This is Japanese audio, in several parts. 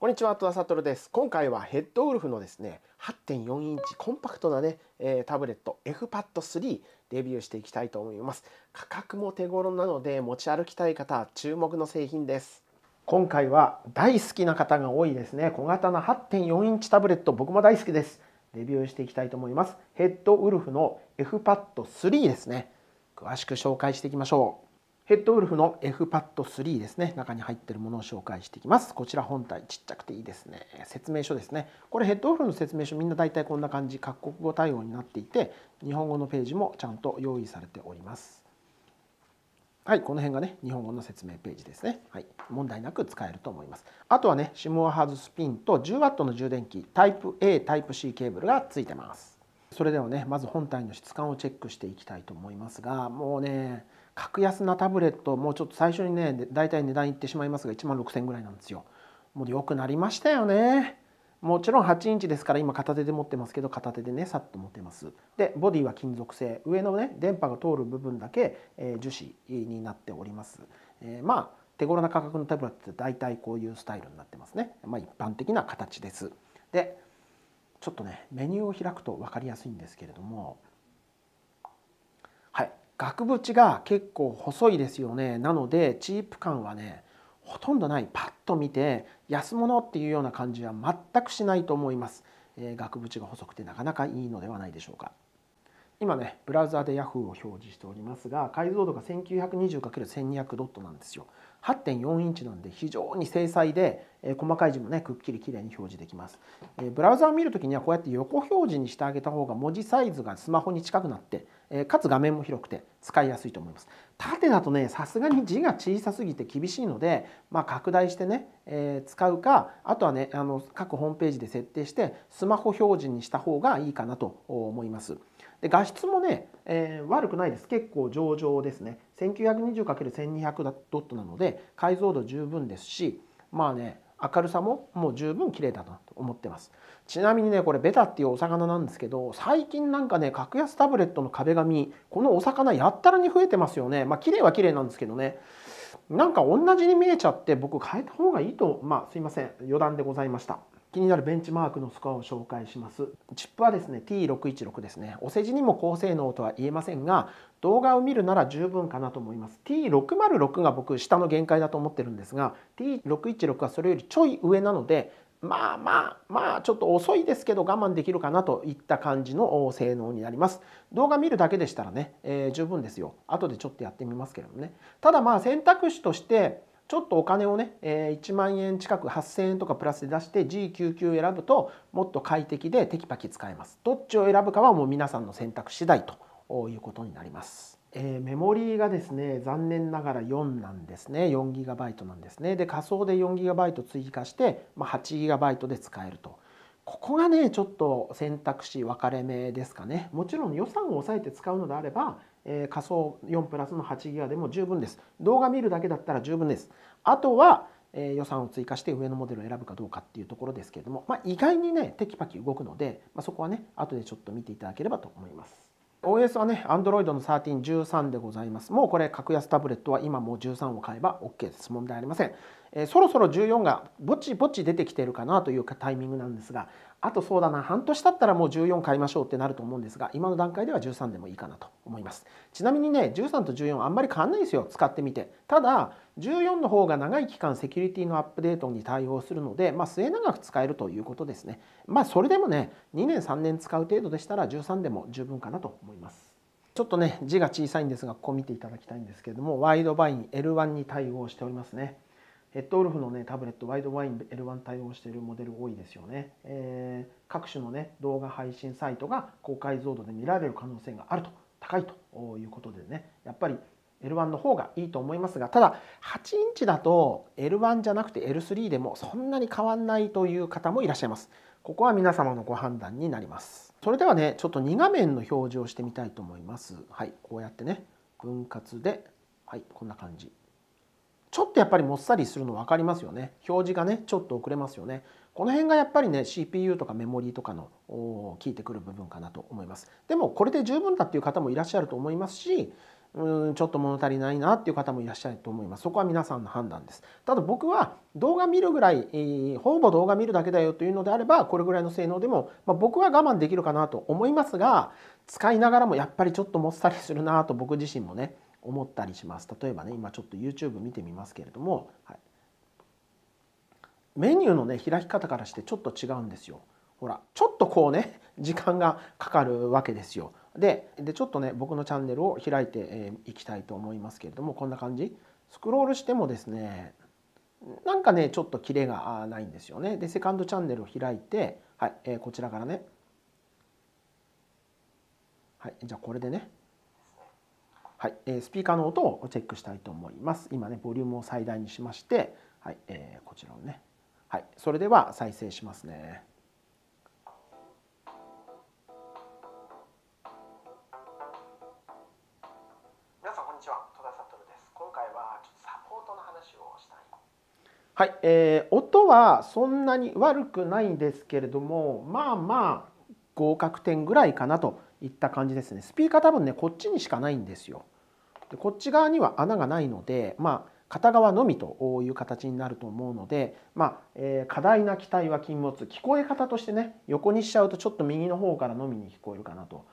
こんにちは、戸田悟です。今回はヘッドウルフのですね、8.4インチコンパクトなね、えー、タブレット F-Pad3 デビューしていきたいと思います。価格も手頃なので持ち歩きたい方、注目の製品です。今回は大好きな方が多いですね、小型の8.4インチタブレット、僕も大好きです。レビューしていきたいと思います。ヘッドウルフの F-Pad3 ですね。詳しく紹介していきましょう。ヘッドウルフの F パッド3ですね中に入ってるものを紹介していきますこちら本体ちっちゃくていいですね説明書ですねこれヘッドウルフの説明書みんなだいたいこんな感じ各国語対応になっていて日本語のページもちゃんと用意されておりますはい、この辺がね、日本語の説明ページですね。はい、問題なく使えると思います。あとはね、シモアハズスピンと 10W の充電器、タイプ A、タイプ C ケーブルが付いてます。それではね、まず本体の質感をチェックしていきたいと思いますが、もうね、格安なタブレットもうちょっと最初にね大体値段いってしまいますが1万6000円ぐらいなんですよもう良くなりましたよねもちろん8インチですから今片手で持ってますけど片手でねさっと持ってますでボディは金属製上のね電波が通る部分だけ、えー、樹脂になっております、えー、まあ手頃な価格のタブレットって大体こういうスタイルになってますねまあ一般的な形ですでちょっとねメニューを開くと分かりやすいんですけれども額縁が結構細いですよねなのでチープ感はねほとんどないパッと見て安物っていうような感じは全くしないと思います、えー、額縁が細くてなかなかいいのではないでしょうか今ねブラウザで Yahoo を表示しておりますが解像度が 1920×1200 ドットなんですよ8.4インチなんで非常に精細で、えー、細かい字もねくっきりきれいに表示できます、えー、ブラウザを見るときにはこうやって横表示にしてあげた方が文字サイズがスマホに近くなってえかつ画面も広くて使いやすいと思います。縦だとねさすがに字が小さすぎて厳しいので、まあ、拡大してね、えー、使うかあとはねあの各ホームページで設定してスマホ表示にした方がいいかなと思います。で画質もね、えー、悪くないです結構上々ですね 1920×1200 ドットなので解像度十分ですしまあね明るさももう十分綺麗だなと思ってますちなみにねこれベタっていうお魚なんですけど最近なんかね格安タブレットの壁紙このお魚やったらに増えてますよねまあ綺麗は綺麗なんですけどねなんか同じに見えちゃって僕変えた方がいいとまあすいません余談でございました気になるベンチマークのスコアを紹介しますチップはですね T616 ですねお世辞にも高性能とは言えませんが動画を見るなら十分かなと思います T606 が僕下の限界だと思ってるんですが T616 はそれよりちょい上なのでまあまあまあちょっと遅いですけど我慢できるかなといった感じの性能になります動画見るだけでしたらね、えー、十分ですよ後でちょっとやってみますけどもねただまあ選択肢としてちょっとお金をね、え1万円近く8,000円とかプラスで出して G9 9を選ぶともっと快適でテキパキ使えます。どっちを選ぶかはもう皆さんの選択次第ということになります。えー、メモリーがですね残念ながら4なんですね 4GB なんですねで仮想で 4GB 追加して、まあ、8GB で使えるとここがねちょっと選択肢分かれ目ですかねもちろん予算を抑えて使うのであればえー、仮想4プラスの8ギガでも十分です。動画見るだけだったら十分です。あとは、えー、予算を追加して上のモデルを選ぶかどうかっていうところですけれども、まあ、意外にねテキパキ動くので、まあ、そこはね後でちょっと見ていただければと思います。OS はね Android の1313でございます。もうこれ格安タブレットは今もう13を買えば OK です。問題ありません。えー、そろそろ14がぼちぼち出てきてるかなというタイミングなんですがあとそうだな半年経ったらもう14買いましょうってなると思うんですが今の段階では13でもいいかなと思いますちなみにね13と14あんまり変わんないですよ使ってみてただ14の方が長い期間セキュリティのアップデートに対応するので、まあ、末永く使えるということですねまあそれでもね2年3年使う程度でしたら13でも十分かなと思いますちょっとね字が小さいんですがここ見ていただきたいんですけれどもワイドバイン L1 に対応しておりますねヘッドウルフの、ね、タブレット、ワイドワイン L1 対応しているモデル多いですよね。えー、各種の、ね、動画配信サイトが高解像度で見られる可能性があると、高いということでね、やっぱり L1 の方がいいと思いますが、ただ8インチだと L1 じゃなくて L3 でもそんなに変わんないという方もいらっしゃいます。ここは皆様のご判断になります。それではね、ちょっと2画面の表示をしてみたいと思います。はい、こうやってね、分割で、はい、こんな感じ。ちょっとやっぱりもっさりするの分かりますよね。表示がね、ちょっと遅れますよね。この辺がやっぱりね、CPU とかメモリーとかの効いてくる部分かなと思います。でもこれで十分だっていう方もいらっしゃると思いますし、うんちょっと物足りないなっていう方もいらっしゃると思います。そこは皆さんの判断です。ただ僕は動画見るぐらい、えー、ほぼ動画見るだけだよというのであれば、これぐらいの性能でも、まあ、僕は我慢できるかなと思いますが、使いながらもやっぱりちょっともっさりするなと僕自身もね、思ったりします例えばね今ちょっと YouTube 見てみますけれども、はい、メニューのね開き方からしてちょっと違うんですよほらちょっとこうね 時間がかかるわけですよででちょっとね僕のチャンネルを開いてい、えー、きたいと思いますけれどもこんな感じスクロールしてもですねなんかねちょっとキレがないんですよねでセカンドチャンネルを開いてはい、えー、こちらからねはいじゃあこれでねはい、えスピーカーの音をチェックしたいと思います。今ね、ボリュームを最大にしまして、はい、えー、こちらをね、はい、それでは再生しますね。皆さんこんにちは、戸田悟です。今回はちょっとサポートの話をしたい。はい、えー、音はそんなに悪くないんですけれども、まあまあ合格点ぐらいかなと。いった感じですねスピーカー多分ねこっちにしかないんですよでこっち側には穴がないのでまあ片側のみという形になると思うので、まあえー、過大な期待は禁物聞こえ方としてね横にしちゃうとちょっと右の方からのみに聞こえるかなと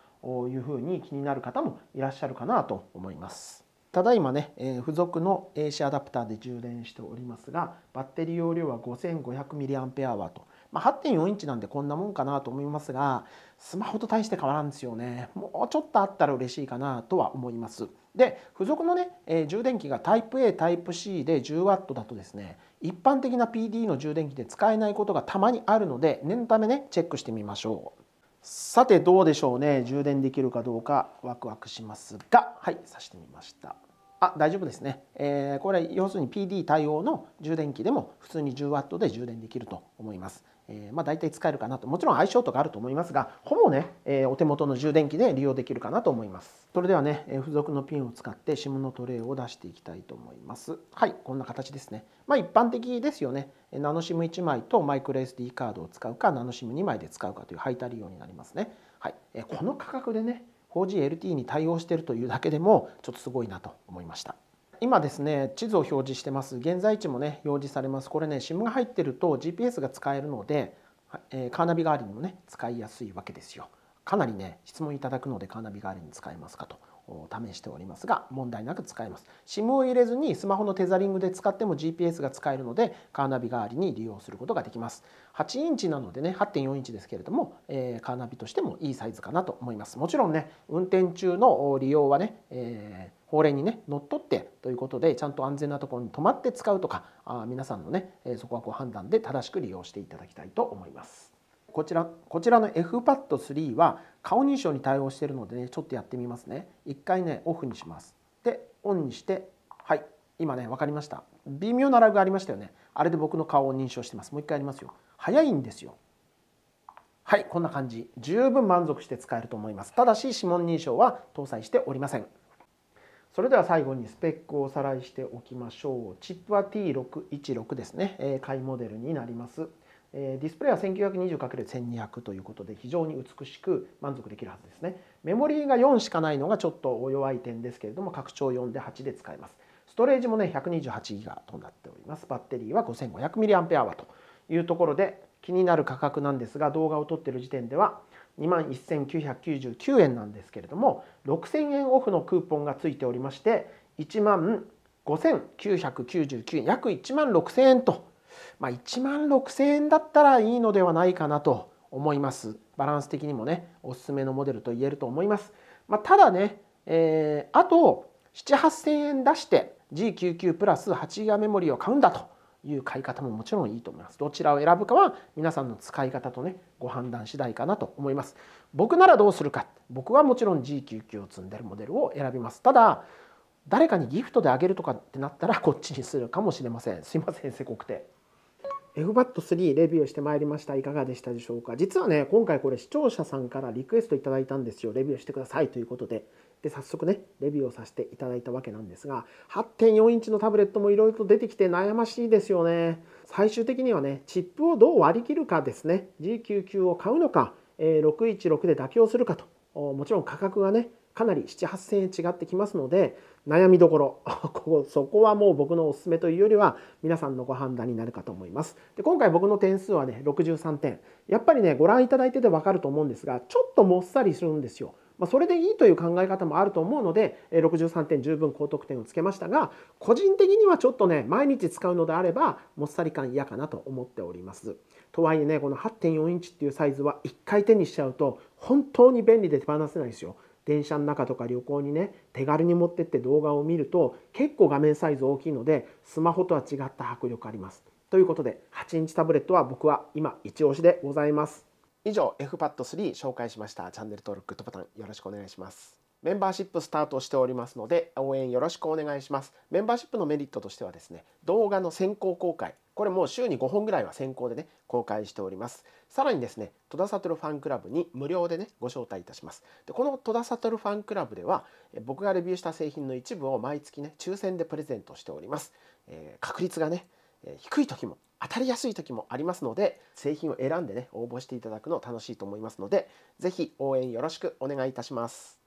いうふうに気になる方もいらっしゃるかなと思います。ただいまね、えー、付属の AC アダプターで充電しておりますがバッテリー容量は 5500mAh とまあ、8.4インチなんでこんなもんかなと思いますが、スマホと大して変わらんですよね。もうちょっとあったら嬉しいかなとは思います。で、付属のね、えー、充電器がタイプ A、タイプ C で 10W だとですね、一般的な PD の充電器で使えないことがたまにあるので、念のためね、チェックしてみましょう。さてどうでしょうね充電できるかどうかワクワクしますがはい挿してみました。あ大丈夫ですね、えー、これ要するに PD 対応の充電器でも普通に 10W で充電できると思います。えー、まあ、大体使えるかなともちろん相性とかあると思いますがほぼね、えー、お手元の充電器で利用できるかなと思いますそれではね、えー、付属のピンを使って SIM のトレイを出していきたいと思いますはいこんな形ですねまあ一般的ですよねナノ SIM1 枚とマイクロ SD カードを使うかナノ SIM2 枚で使うかという配達利用になりますねはい、えこの価格でね4 g l t に対応しているというだけでもちょっとすごいなと思いました。今ですね地図を表示してます現在地もね表示されますこれね SIM が入ってると GPS が使えるので、えカーナビ代わりにもね使いやすいわけですよかなりね質問いただくのでカーナビ代わりに使えますかと試しておりますが問題なく使えます SIM を入れずにスマホのテザリングで使っても GPS が使えるのでカーナビ代わりに利用することができます8インチなのでね8.4インチですけれども、えー、カーナビとしてもいいサイズかなと思いますもちろんね運転中の利用はね、えー法令にね乗っ取ってということでちゃんと安全なところに泊まって使うとかあ皆さんのねそこはご判断で正しく利用していただきたいと思います。こちらこちらの FPAD3 は顔認証に対応しているのでねちょっとやってみますね一回ねオフにしますでオンにしてはい今ね分かりました微妙なラグがありましたよねあれで僕の顔を認証してますもう一回やりますよ早いんですよはいこんな感じ十分満足して使えると思いますただし指紋認証は搭載しておりませんそれでは最後にスペックをおさらいしておきましょう。チップは T616 ですね、え買いモデルになります。えディスプレイは 1920×1200 ということで非常に美しく満足できるはずですね。メモリーが4しかないのがちょっと弱い点ですけれども拡張4で8で使えます。ストレージもね 128GB となっております。バッテリーは 5500mAh というところで気になる価格なんですが動画を撮ってる時点では21,999円なんですけれども6,000円オフのクーポンがついておりまして1万5,999円約1万6,000円とまあ、1万6000円だったらいいのではないかなと思います。バランス的にもね、おすすめのモデルと言えると思います。まあ、ただね、えー、あと7、8000円出して G99 プラス 8GB メモリーを買うんだという買い方ももちろんいいと思います。どちらを選ぶかは皆さんの使い方とね、ご判断次第かなと思います。僕ならどうするか。僕はもちろん G99 を積んでるモデルを選びます。ただ、誰かにギフトであげるとかってなったらこっちにするかもしれません。すいません、せこくて。FBAT3 レビューしてまいりましたいかがでしたでしょうか実はね今回これ視聴者さんからリクエストいただいたんですよレビューしてくださいということでで早速ねレビューをさせていただいたわけなんですが8.4インチのタブレットもいろいろと出てきて悩ましいですよね最終的にはねチップをどう割り切るかですね G99 を買うのか616で妥協するかともちろん価格がねかなり7,8,000円違ってきますので悩みどころ そこはもう僕のおすすめというよりは皆さんのご判断になるかと思います。で今回僕の点数はね63点やっぱりねご覧いただいてて分かると思うんですがちょっともっさりするんですよ。まあ、それでいいという考え方もあると思うので63点十分高得点をつけましたが個人的にはちょっとね毎日使うのであればもっさり感嫌かなと思っております。とはいえねこの8.4インチっていうサイズは1回手にしちゃうと本当に便利で手放せないですよ。電車の中とか旅行にね手軽に持ってって動画を見ると結構画面サイズ大きいのでスマホとは違った迫力あります。ということで8インチタブレットは僕は今一押しでございます。以上 FPAD3 紹介しましたチャンネル登録グッドボタンよろしくお願いします。メンバーシップスタートしておりますので応援よろしくお願いします。メンバーシップのメリットとしてはですね動画の先行公開これもう週に5本ぐらいは先行でね、公開しております。さらにですね、戸田悟ファンクラブに無料でね、ご招待いたします。でこの戸田悟ファンクラブでは、僕がレビューした製品の一部を毎月ね、抽選でプレゼントしております。えー、確率がね、え低い時も当たりやすい時もありますので、製品を選んでね、応募していただくの楽しいと思いますので、是非応援よろしくお願いいたします。